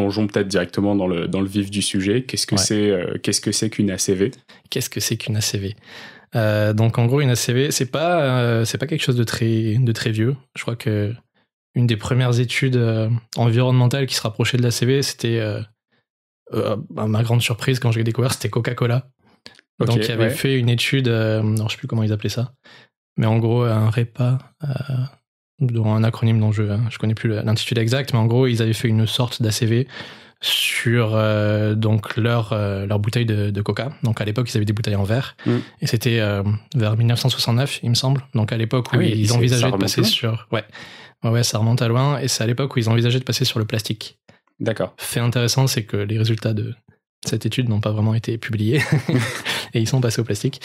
plongeons peut-être directement dans le, dans le vif du sujet. Qu'est-ce que c'est euh, qu'est-ce que c'est qu'une ACV Qu'est-ce que c'est qu'une ACV euh, Donc en gros, une ACV, c'est pas euh, c'est pas quelque chose de très de très vieux. Je crois que une des premières études environnementales qui se rapprochait de l'ACV, c'était à ma grande surprise quand je l'ai découvert, c'était Coca-Cola. donc, ils avait fait une étude, non, je sais plus comment ils appelaient ça, mais en gros, un repas dont un acronyme dont je je connais plus l'intitulé exact, mais en gros ils avaient fait une sorte d'ACV sur euh, donc leur euh, leur bouteille de, coca. Donc à l'époque ils avaient des bouteilles en verre mm. et c'était euh, vers 1969 il me semble. Donc à l'époque où ah ils envisageaient de passer sur ouais. ouais ouais ça remonte à loin et c'est à l'époque où ils envisageaient de passer sur le plastique. D'accord. Fait intéressant c'est que les résultats de cette étude n'ont pas vraiment été publiés et ils sont passés au plastique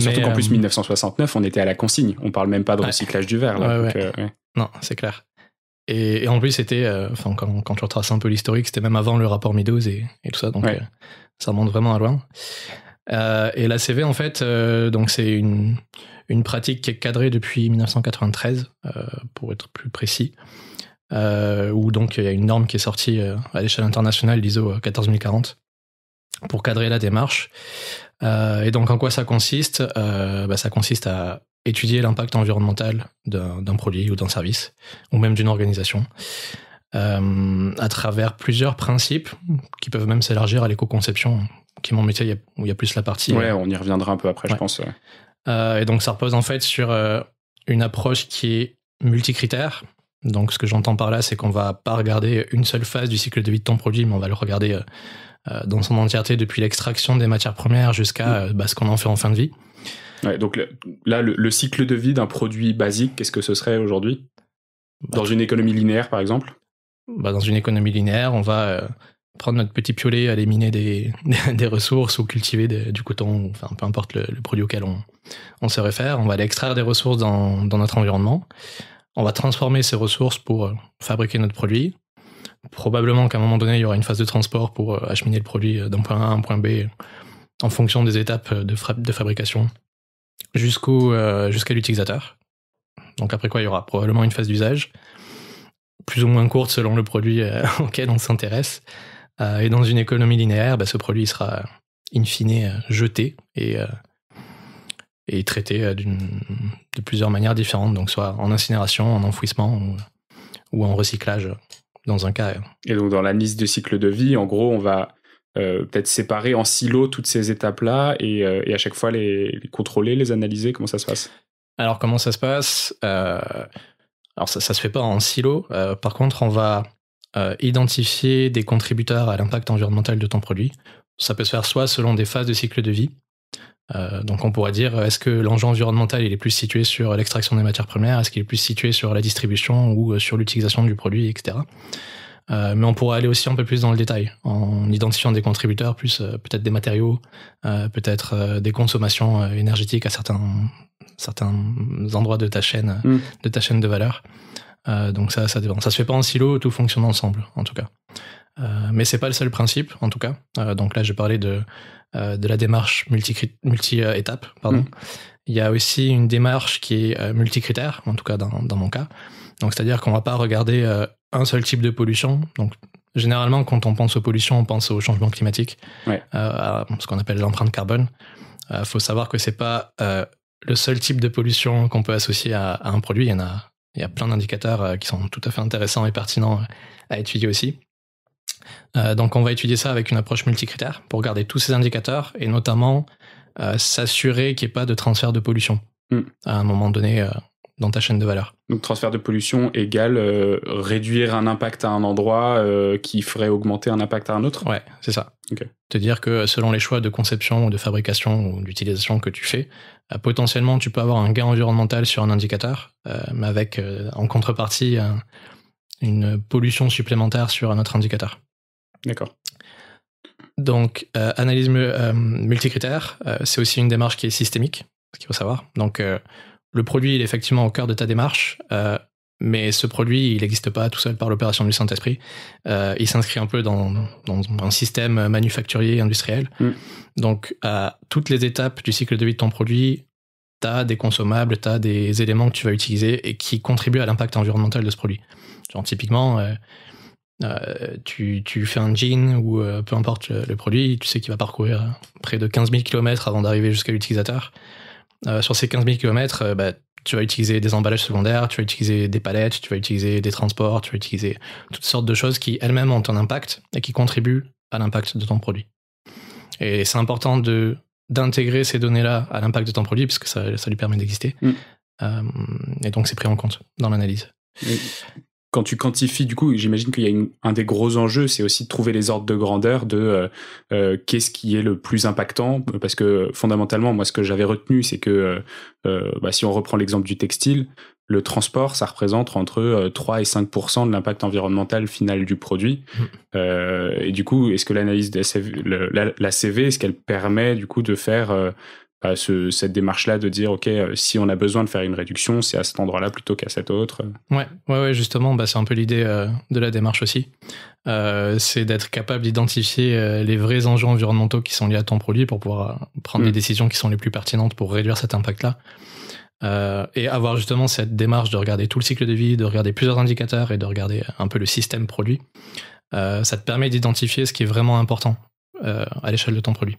surtout qu'en plus, 1969, euh, on était à la consigne. On parle même pas de recyclage du verre. Là, euh, Non, c'est clair. Et, en plus, c'était, euh, quand, tu retraces un peu l'historique, c'était même avant le rapport Meadows et, tout ça, donc ça remonte vraiment à loin. et la CV, en fait, donc c'est une, pratique qui est cadrée depuis 1993, pour être plus précis, où donc il y a une norme qui est sortie à l'échelle internationale, l'ISO 14040, pour cadrer la démarche. Euh, et donc en quoi ça consiste euh, bah, Ça consiste à étudier l'impact environnemental d'un produit ou d'un service, ou même d'une organisation, euh, à travers plusieurs principes qui peuvent même s'élargir à l'éco-conception, qui est mon métier où il y a plus la partie. Ouais, on y reviendra un peu après, je pense. et donc ça repose en fait sur une approche qui est multicritère, donc ce que j'entends par là, c'est qu'on va pas regarder une seule phase du cycle de vie de ton produit, mais on va le regarder euh, euh, dans son entièreté depuis l'extraction des matières premières jusqu'à mm. euh, bah, ce qu'on en fait en fin de vie. donc là, le, cycle de vie d'un produit basique, qu'est-ce que ce serait aujourd'hui bah, Dans une économie linéaire, par exemple bah, Dans une économie linéaire, on va prendre notre petit piolet, aller miner des, des ressources ou cultiver du coton, enfin peu importe le, produit auquel on, on, se réfère, on va aller extraire des ressources dans, dans notre environnement on va transformer ces ressources pour euh, fabriquer notre produit. Probablement qu'à un moment donné, il y aura une phase de transport pour euh, acheminer le produit euh, d'un point A à un point B en fonction des étapes de, fabrication jusqu'au jusqu'à l'utilisateur. Donc après quoi, il y aura probablement une phase d'usage, plus ou moins courte selon le produit auquel on s'intéresse. et dans une économie linéaire, bah, ce produit sera in fine jeté et et traité euh, de plusieurs manières différentes, donc soit en incinération, en enfouissement ou, en recyclage euh, dans un cas. Euh. Et donc dans la liste de cycle de vie, en gros, on va peut-être séparer en silos toutes ces étapes-là et, à chaque fois les, contrôler, les analyser, comment ça se passe Alors comment ça se passe Alors ça, ne se fait pas en silo, par contre on va identifier des contributeurs à l'impact environnemental de ton produit. Ça peut se faire soit selon des phases de cycle de vie, euh, donc on pourrait dire, est-ce que l'enjeu environnemental il est plus situé sur l'extraction des matières premières, est-ce qu'il est plus situé sur la distribution ou euh, sur l'utilisation du produit, etc. Euh, mais on pourrait aller aussi un peu plus dans le détail en identifiant des contributeurs, plus peut-être des matériaux, peut-être des consommations énergétiques à certains, certains endroits de ta chaîne, mm. de ta chaîne de valeur. donc ça, ça dépend. Ça se fait pas en silo, tout fonctionne ensemble, en tout cas. mais c'est pas le seul principe, en tout cas. donc là, je parlais de euh, de la démarche multi-étape. Mm. Il y a aussi une démarche qui est euh, multicritère, en tout cas dans, mon cas. Donc, c'est-à-dire qu'on ne va pas regarder euh, un seul type de pollution. Donc, généralement, quand on pense aux pollutions, on pense au changement climatique, à ce qu'on appelle l'empreinte carbone. Il faut savoir que ce n'est pas le seul type de pollution qu'on peut associer à, à, un produit. Il y en a, il y a plein d'indicateurs qui sont tout à fait intéressants et pertinents à étudier aussi. Euh, donc on va étudier ça avec une approche multicritère pour garder tous ces indicateurs et notamment euh, s'assurer qu'il n'y ait pas de transfert de pollution hmm. à un moment donné euh, dans ta chaîne de valeur. Donc transfert de pollution égale réduire un impact à un endroit qui ferait augmenter un impact à un autre Ouais, c'est ça. Te dire que selon les choix de conception ou de fabrication ou d'utilisation que tu fais, potentiellement tu peux avoir un gain environnemental sur un indicateur, mais avec en contrepartie une pollution supplémentaire sur un autre indicateur. D'accord. Donc, euh, analyse euh, multicritères, multicritère, euh, c'est aussi une démarche qui est systémique, ce qu'il faut savoir. Donc, le produit, il est effectivement au cœur de ta démarche, mais ce produit, il n'existe pas tout seul par l'opération du Saint-Esprit. il s'inscrit un peu dans, un système manufacturier, industriel. Mm. Donc, à toutes les étapes du cycle de vie de ton produit, tu as des consommables, tu as des éléments que tu vas utiliser et qui contribuent à l'impact environnemental de ce produit. Genre, typiquement, euh, tu, fais un jean ou euh, peu importe le produit, tu sais qu'il va parcourir près de 15 000 km avant d'arriver jusqu'à l'utilisateur. Euh, sur ces 15 000 km, tu vas utiliser des emballages secondaires, tu vas utiliser des palettes, tu vas utiliser des transports, tu vas utiliser toutes sortes de choses qui elles-mêmes ont un impact et qui contribuent à l'impact de ton produit. Et c'est important de d'intégrer ces données-là à l'impact de ton produit puisque ça, ça lui permet d'exister. Mm. et donc c'est pris en compte dans l'analyse quand tu quantifies, du coup, j'imagine qu'il y a un des gros enjeux, c'est aussi de trouver les ordres de grandeur de euh, euh, qu'est-ce qui est le plus impactant, parce que fondamentalement, moi, ce que j'avais retenu, c'est que euh, bah, si on reprend l'exemple du textile, le transport, ça représente entre 3 et 5 de l'impact environnemental final du produit. Mmh. et du coup, est-ce que l'analyse de la CV, la CV est-ce qu'elle permet du coup de faire euh, cette démarche-là de dire, OK, euh, si on a besoin de faire une réduction, c'est à cet endroit-là plutôt qu'à cet autre. Ouais, ouais, justement, bah, c'est un peu l'idée euh, de la démarche aussi. c'est d'être capable d'identifier les vrais enjeux environnementaux qui sont liés à ton produit pour pouvoir prendre les mm. décisions qui sont les plus pertinentes pour réduire cet impact-là. et avoir justement cette démarche de regarder tout le cycle de vie, de regarder plusieurs indicateurs et de regarder un peu le système produit, ça te permet d'identifier ce qui est vraiment important à l'échelle de ton produit.